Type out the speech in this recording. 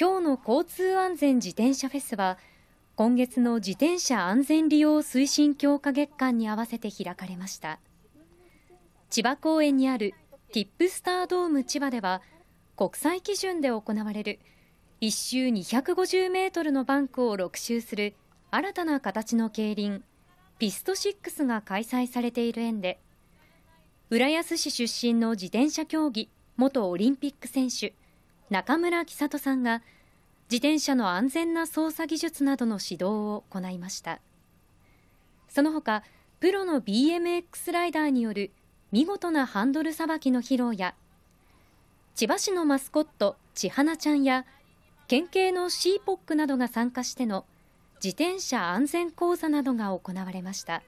今日の交通安全自転車フェスは今月の自転車安全利用推進強化月間に合わせて開かれました千葉公園にあるティップスタードーム千葉では国際基準で行われる1周250メートルのバンクを6周する新たな形の競輪ピスト6が開催されている園で浦安市出身の自転車競技元オリンピック選手中村喜里さんが自転車の安全な操作技術などの指導を行いましたその他プロの BMX ライダーによる見事なハンドルさばきの披露や千葉市のマスコット千花ちゃんや県警のシーポックなどが参加しての自転車安全講座などが行われました。